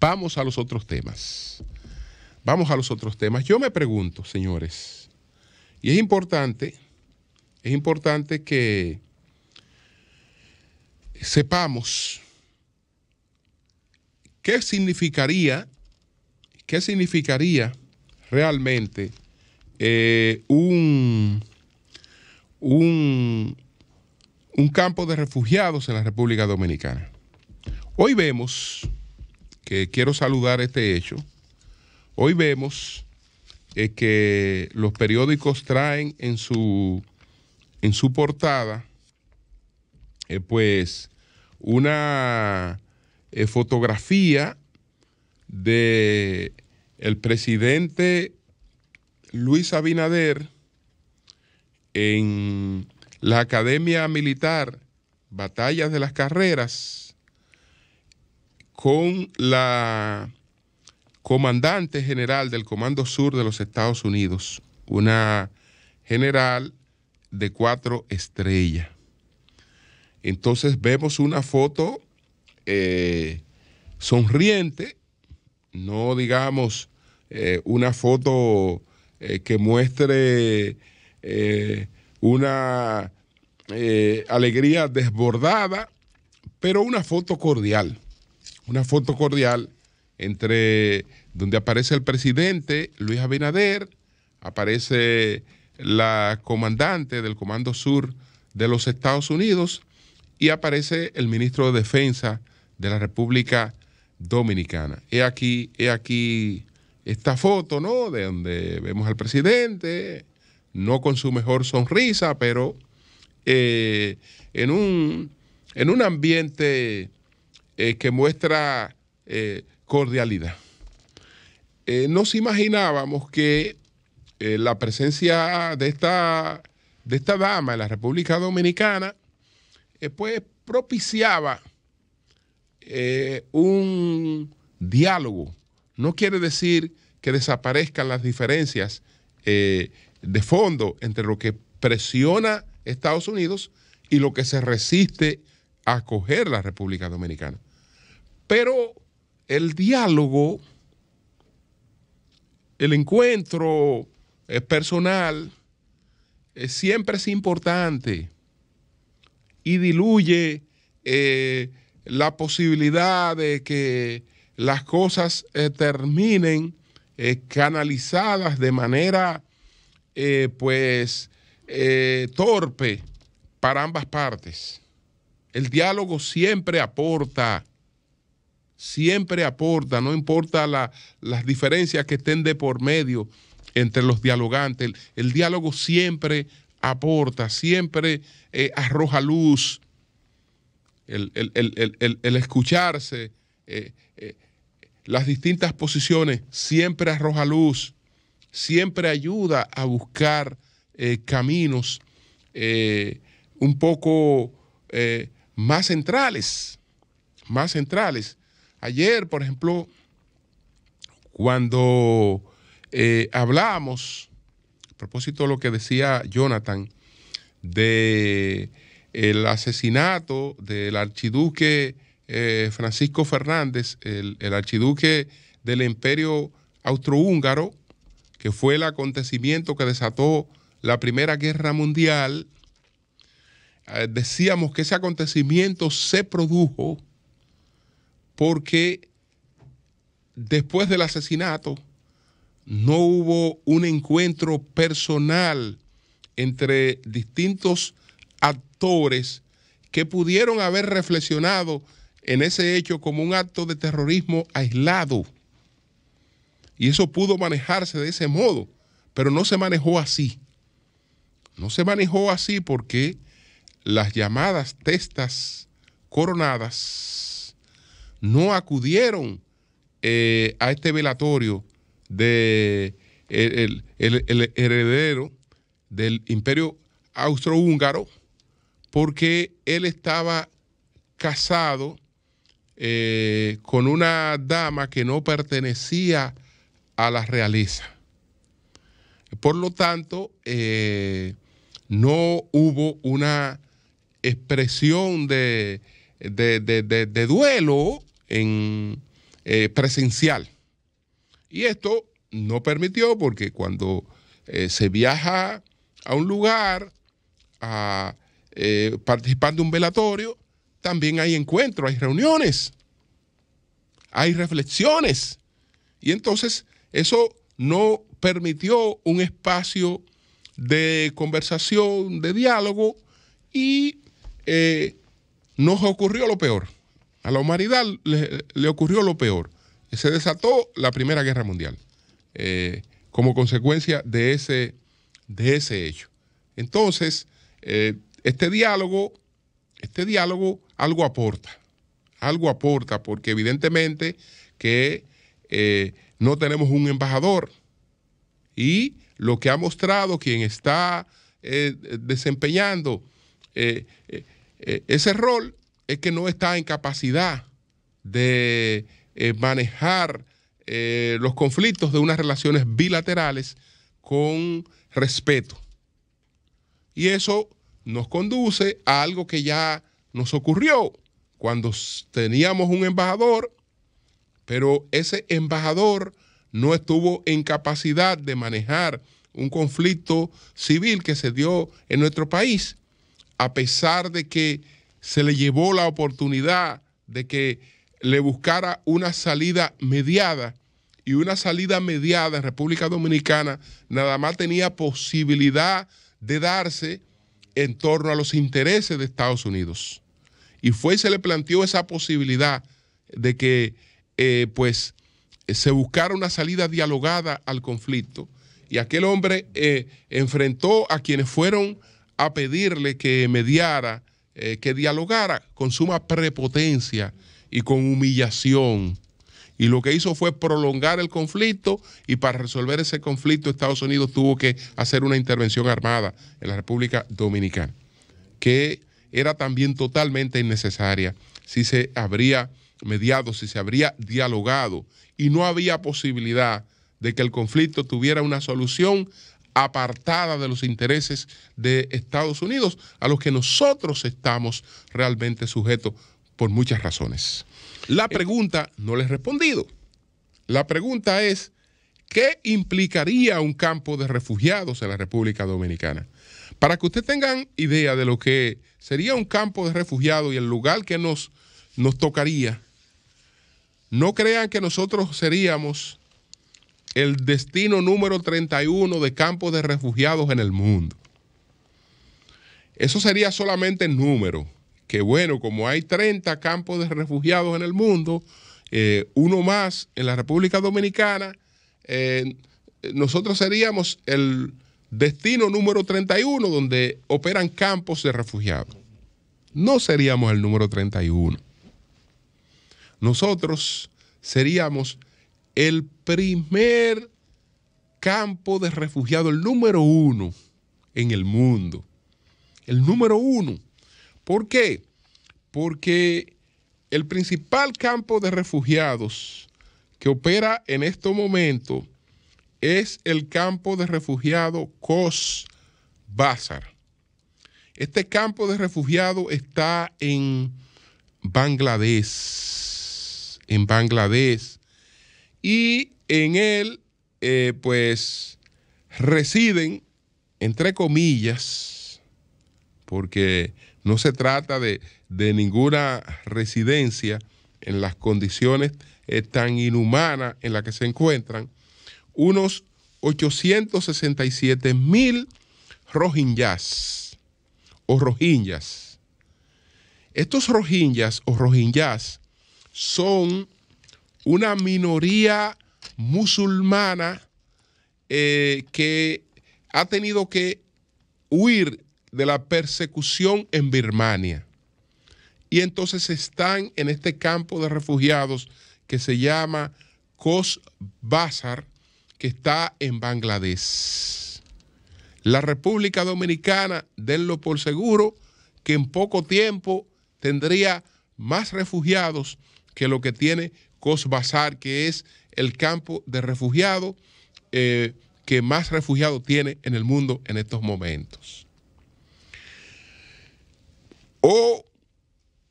Vamos a los otros temas. Vamos a los otros temas. Yo me pregunto, señores, y es importante, es importante que sepamos qué significaría, qué significaría realmente eh, un, un, un campo de refugiados en la República Dominicana. Hoy vemos que quiero saludar este hecho. Hoy vemos eh, que los periódicos traen en su, en su portada, eh, pues, una eh, fotografía de el presidente Luis Abinader en la Academia Militar Batallas de las Carreras con la comandante general del Comando Sur de los Estados Unidos, una general de cuatro estrellas. Entonces vemos una foto eh, sonriente, no digamos eh, una foto eh, que muestre una alegría desbordada, pero una foto cordial una foto cordial entre donde aparece el presidente Luis Abinader, aparece la comandante del Comando Sur de los Estados Unidos y aparece el ministro de Defensa de la República Dominicana. He aquí, he aquí esta foto, ¿no? De donde vemos al presidente, no con su mejor sonrisa, pero eh, en, un, en un ambiente eh, que muestra eh, cordialidad. Eh, nos imaginábamos que la presencia de esta, de esta dama en la República Dominicana pues propiciaba un diálogo. No quiere decir que desaparezcan las diferencias de fondo entre lo que presiona Estados Unidos y lo que se resiste a acoger la República Dominicana. Pero el diálogo, el encuentro personal, siempre es importante y diluye eh, la posibilidad de que las cosas eh, terminen eh, canalizadas de manera pues torpe para ambas partes. El diálogo siempre aporta siempre aporta, no importa las diferencias que estén de por medio entre los dialogantes, el, diálogo siempre aporta, siempre eh, arroja luz, el, escucharse, eh, eh, las distintas posiciones siempre arroja luz, siempre ayuda a buscar caminos un poco más centrales, más centrales. Ayer, por ejemplo, cuando eh, hablamos, a propósito de lo que decía Jonathan, de el asesinato del archiduque eh, Francisco Fernández, el, el archiduque del imperio austrohúngaro, que fue el acontecimiento que desató la Primera Guerra Mundial, eh, decíamos que ese acontecimiento se produjo porque después del asesinato no hubo un encuentro personal entre distintos actores que pudieron haber reflexionado en ese hecho como un acto de terrorismo aislado. Y eso pudo manejarse de ese modo, pero no se manejó así. No se manejó así porque las llamadas testas coronadas no acudieron eh, a este velatorio de el, heredero del imperio austrohúngaro porque él estaba casado eh, con una dama que no pertenecía a la realeza. Por lo tanto, eh, no hubo una expresión de, de duelo en, eh, presencial. Y esto no permitió porque cuando eh, se viaja a un lugar a eh, participar de un velatorio, también hay encuentros, hay reuniones, hay reflexiones. Y entonces eso no permitió un espacio de conversación, de diálogo, y nos ocurrió lo peor. A la humanidad le, ocurrió lo peor. Se desató la Primera Guerra Mundial eh, como consecuencia de ese, de ese hecho. Entonces, eh, este diálogo, este diálogo algo aporta, algo aporta, porque evidentemente que eh, no tenemos un embajador y lo que ha mostrado quien está desempeñando ese rol es que no está en capacidad de eh, manejar eh, los conflictos de unas relaciones bilaterales con respeto. Y eso nos conduce a algo que ya nos ocurrió cuando teníamos un embajador, pero ese embajador no estuvo en capacidad de manejar un conflicto civil que se dio en nuestro país, a pesar de que se le llevó la oportunidad de que le buscara una salida mediada y una salida mediada en República Dominicana nada más tenía posibilidad de darse en torno a los intereses de Estados Unidos. Y fue y se le planteó esa posibilidad de que eh, pues se buscara una salida dialogada al conflicto. Y aquel hombre eh, enfrentó a quienes fueron a pedirle que mediara eh, que dialogara con suma prepotencia y con humillación. Y lo que hizo fue prolongar el conflicto y para resolver ese conflicto Estados Unidos tuvo que hacer una intervención armada en la República Dominicana, que era también totalmente innecesaria si se habría mediado, si se habría dialogado y no había posibilidad de que el conflicto tuviera una solución apartada de los intereses de Estados Unidos, a los que nosotros estamos realmente sujetos por muchas razones. La eh. pregunta, no le he respondido, la pregunta es, ¿qué implicaría un campo de refugiados en la República Dominicana? Para que ustedes tengan idea de lo que sería un campo de refugiados y el lugar que nos, nos tocaría, no crean que nosotros seríamos el destino número 31 de campos de refugiados en el mundo. Eso sería solamente el número, que bueno, como hay 30 campos de refugiados en el mundo, eh, uno más en la República Dominicana, eh, nosotros seríamos el destino número 31 donde operan campos de refugiados. No seríamos el número 31. Nosotros seríamos el primer campo de refugiados, el número uno en el mundo. El número uno. ¿Por qué? Porque el principal campo de refugiados que opera en este momento es el campo de refugiados Kos Bazar. Este campo de refugiados está en Bangladesh. En Bangladesh y en él, eh, pues, residen, entre comillas, porque no se trata de, ninguna residencia en las condiciones eh, tan inhumanas en las que se encuentran, unos 867 mil rohingyas o rohingyas. Estos rohingyas o rohingyas son una minoría musulmana eh, que ha tenido que huir de la persecución en Birmania. Y entonces están en este campo de refugiados que se llama Kos Bazar, que está en Bangladesh. La República Dominicana, denlo por seguro, que en poco tiempo tendría más refugiados que lo que tiene Cosbazar, que es el campo de refugiados eh, que más refugiados tiene en el mundo en estos momentos. O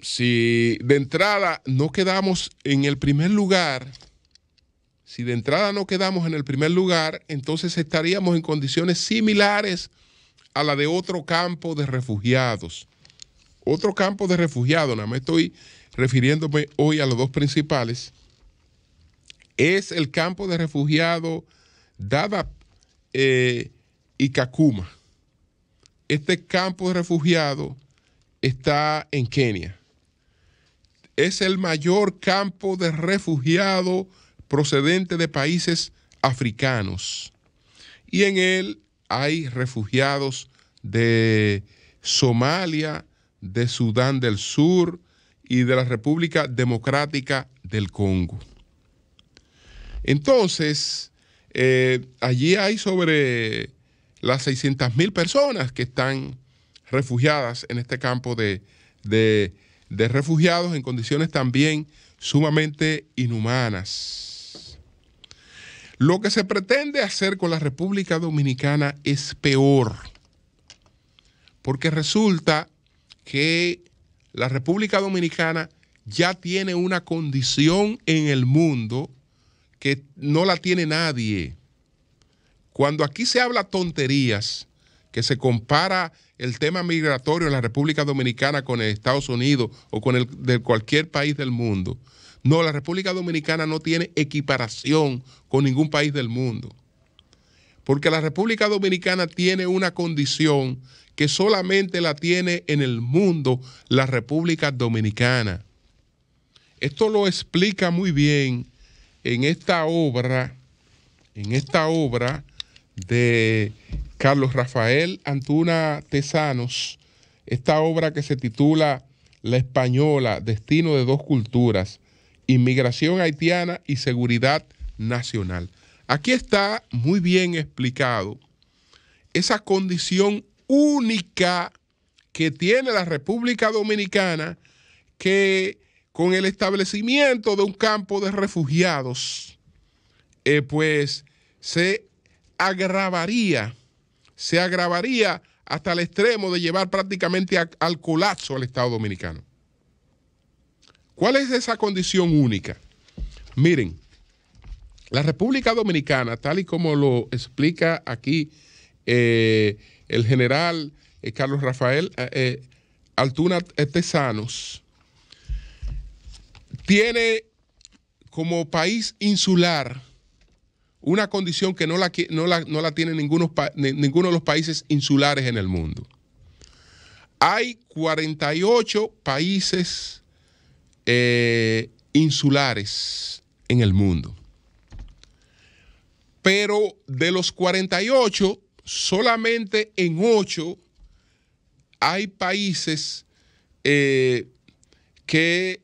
si de entrada no quedamos en el primer lugar, si de entrada no quedamos en el primer lugar, entonces estaríamos en condiciones similares a la de otro campo de refugiados. Otro campo de refugiados, nada más estoy refiriéndome hoy a los dos principales, es el campo de refugiados Dada eh, y Kakuma. Este campo de refugiados está en Kenia. Es el mayor campo de refugiados procedente de países africanos. Y en él hay refugiados de Somalia, de Sudán del Sur, y de la República Democrática del Congo. Entonces, eh, allí hay sobre las 600.000 personas que están refugiadas en este campo de refugiados en condiciones también sumamente inhumanas. Lo que se pretende hacer con la República Dominicana es peor, porque resulta que la República Dominicana ya tiene una condición en el mundo que no la tiene nadie. Cuando aquí se habla tonterías, que se compara el tema migratorio en la República Dominicana con Estados Unidos o con el de cualquier país del mundo. No, la República Dominicana no tiene equiparación con ningún país del mundo porque la República Dominicana tiene una condición que solamente la tiene en el mundo la República Dominicana. Esto lo explica muy bien en esta obra, en esta obra de Carlos Rafael Antuna Tezanos, esta obra que se titula La Española, Destino de dos Culturas, Inmigración Haitiana y Seguridad Nacional. Aquí está muy bien explicado esa condición única que tiene la República Dominicana que con el establecimiento de un campo de refugiados, eh, pues se agravaría, se agravaría hasta el extremo de llevar prácticamente al colapso al Estado Dominicano. ¿Cuál es esa condición única? Miren, la República Dominicana, tal y como lo explica aquí eh, el general eh, Carlos Rafael eh, Altuna Tesanos, tiene como país insular una condición que no la, no no la tiene ninguno, ninguno de los países insulares en el mundo. Hay 48 países insulares en el mundo pero de los 48, solamente en 8 hay países eh, que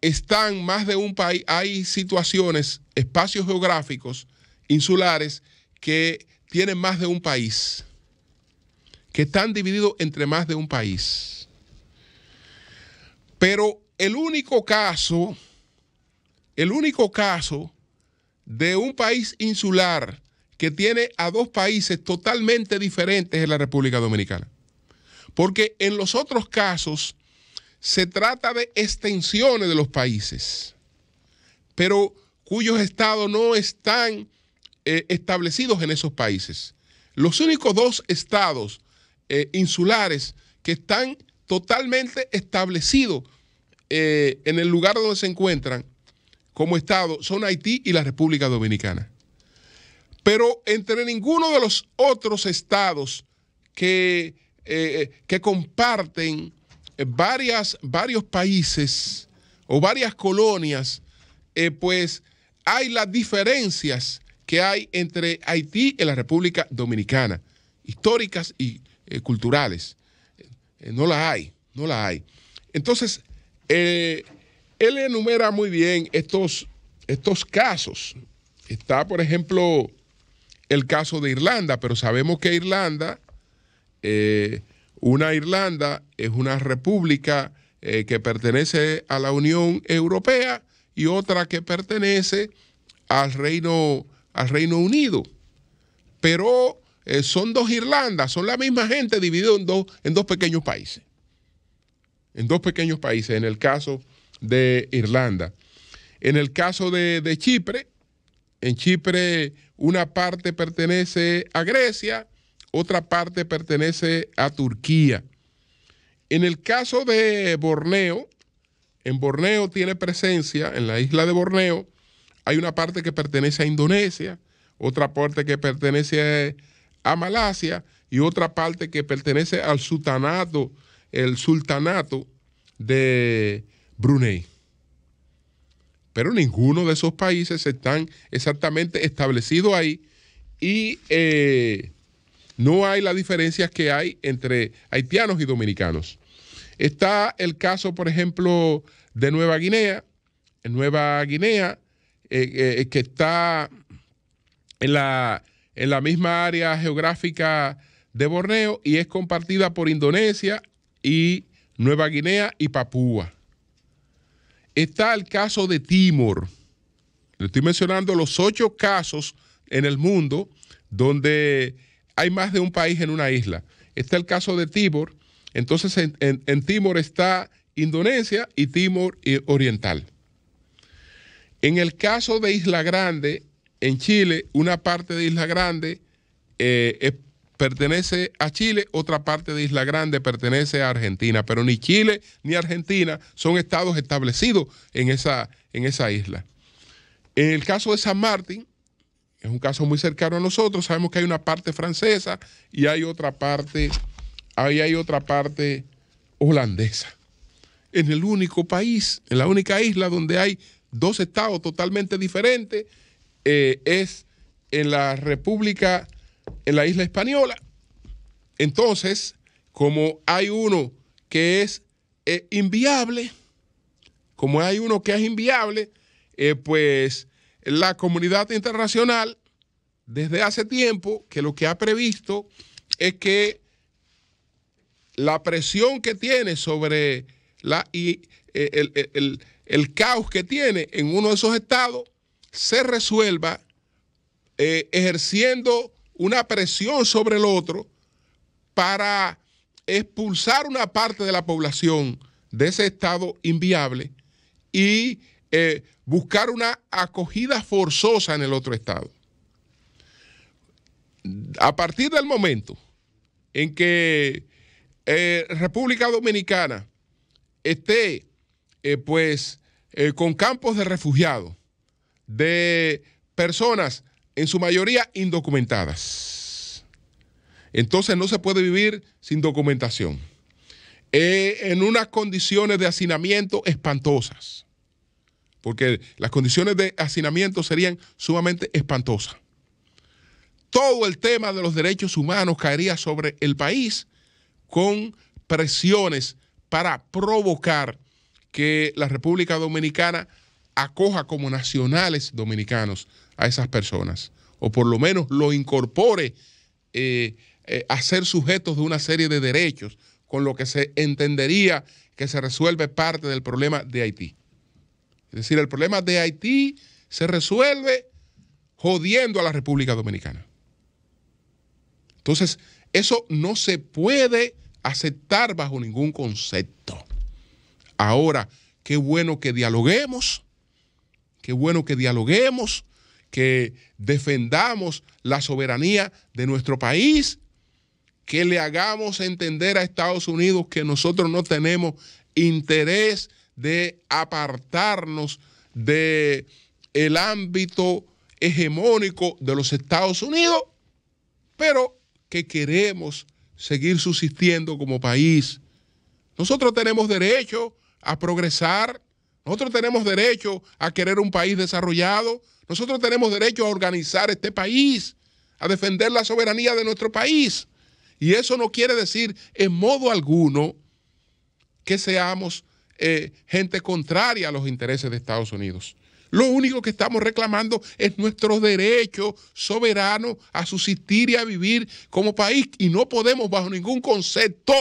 están más de un país, hay situaciones, espacios geográficos, insulares, que tienen más de un país, que están divididos entre más de un país. Pero el único caso, el único caso de un país insular que tiene a dos países totalmente diferentes en la República Dominicana. Porque en los otros casos se trata de extensiones de los países, pero cuyos estados no están eh, establecidos en esos países. Los únicos dos estados eh, insulares que están totalmente establecidos eh, en el lugar donde se encuentran como Estado son Haití y la República Dominicana. Pero entre ninguno de los otros estados que, eh, eh, que comparten eh, varias, varios países o varias colonias, pues hay las diferencias que hay entre Haití y la República Dominicana, históricas y culturales. no la hay, no la hay. Entonces, él enumera muy bien estos, estos casos. Está, por ejemplo, el caso de Irlanda, pero sabemos que Irlanda, eh, una Irlanda es una república eh, que pertenece a la Unión Europea y otra que pertenece al Reino, al Reino Unido. Pero eh, son dos Irlandas, son la misma gente dividida en dos, en dos pequeños países. En dos pequeños países, en el caso de Irlanda. En el caso de, Chipre, en Chipre una parte pertenece a Grecia, otra parte pertenece a Turquía. En el caso de Borneo, en Borneo tiene presencia, en la isla de Borneo, hay una parte que pertenece a Indonesia, otra parte que pertenece a Malasia y otra parte que pertenece al sultanato, el sultanato de Brunei. Pero ninguno de esos países están exactamente establecidos ahí y eh, no hay las diferencias que hay entre haitianos y dominicanos. Está el caso, por ejemplo, de Nueva Guinea. Nueva Guinea, eh, eh, que está en la, en la misma área geográfica de Borneo y es compartida por Indonesia y Nueva Guinea y Papúa está el caso de Timor. Le estoy mencionando los ocho casos en el mundo donde hay más de un país en una isla. Está el caso de Timor. Entonces en, Timor está Indonesia y Timor Oriental. En el caso de Isla Grande, en Chile, una parte de Isla Grande eh, es pertenece a Chile, otra parte de Isla Grande pertenece a Argentina, pero ni Chile ni Argentina son estados establecidos en esa, en esa isla. En el caso de San Martín, es un caso muy cercano a nosotros, sabemos que hay una parte francesa y hay otra parte, ahí hay otra parte holandesa. En el único país, en la única isla donde hay dos estados totalmente diferentes, eh, es en la República en la isla española. Entonces, como hay uno que es eh, inviable, como hay uno que es inviable, eh, pues la comunidad internacional desde hace tiempo que lo que ha previsto es que la presión que tiene sobre la, eh, el, caos que tiene en uno de esos estados se resuelva ejerciendo una presión sobre el otro para expulsar una parte de la población de ese estado inviable y eh, buscar una acogida forzosa en el otro estado. A partir del momento en que eh, República Dominicana esté eh, pues con campos de refugiados, de personas en su mayoría indocumentadas. Entonces no se puede vivir sin documentación. Eh, en unas condiciones de hacinamiento espantosas, porque las condiciones de hacinamiento serían sumamente espantosas. Todo el tema de los derechos humanos caería sobre el país con presiones para provocar que la República Dominicana acoja como nacionales dominicanos a esas personas, o por lo menos lo incorpore eh, eh, a ser sujetos de una serie de derechos, con lo que se entendería que se resuelve parte del problema de Haití. Es decir, el problema de Haití se resuelve jodiendo a la República Dominicana. Entonces, eso no se puede aceptar bajo ningún concepto. Ahora, qué bueno que dialoguemos, qué bueno que dialoguemos, que defendamos la soberanía de nuestro país, que le hagamos entender a Estados Unidos que nosotros no tenemos interés de apartarnos de el ámbito hegemónico de los Estados Unidos, pero que queremos seguir subsistiendo como país. Nosotros tenemos derecho a progresar, nosotros tenemos derecho a querer un país desarrollado, nosotros tenemos derecho a organizar este país, a defender la soberanía de nuestro país. Y eso no quiere decir en modo alguno que seamos eh, gente contraria a los intereses de Estados Unidos. Lo único que estamos reclamando es nuestro derecho soberano a subsistir y a vivir como país. Y no podemos bajo ningún concepto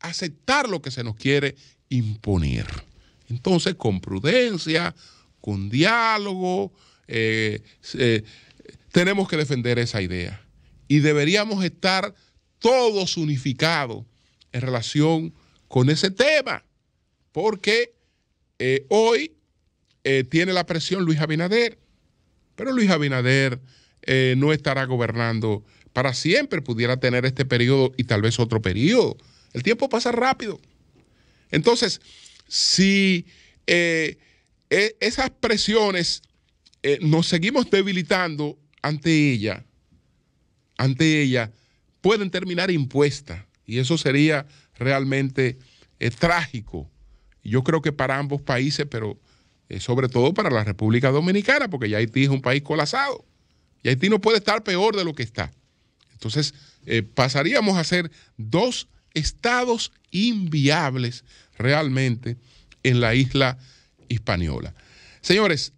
aceptar lo que se nos quiere imponer. Entonces, con prudencia, con diálogo. Eh, eh, tenemos que defender esa idea. Y deberíamos estar todos unificados en relación con ese tema, porque eh, hoy tiene la presión Luis Abinader, pero Luis Abinader no estará gobernando para siempre, pudiera tener este periodo y tal vez otro periodo. El tiempo pasa rápido. Entonces, si e, esas presiones eh, nos seguimos debilitando ante ella, ante ella, pueden terminar impuestas. Y eso sería realmente eh, trágico. Yo creo que para ambos países, pero eh, sobre todo para la República Dominicana, porque ya Haití es un país colapsado. Y Haití no puede estar peor de lo que está. Entonces, pasaríamos a ser dos estados inviables realmente en la isla Hispaniola. Señores.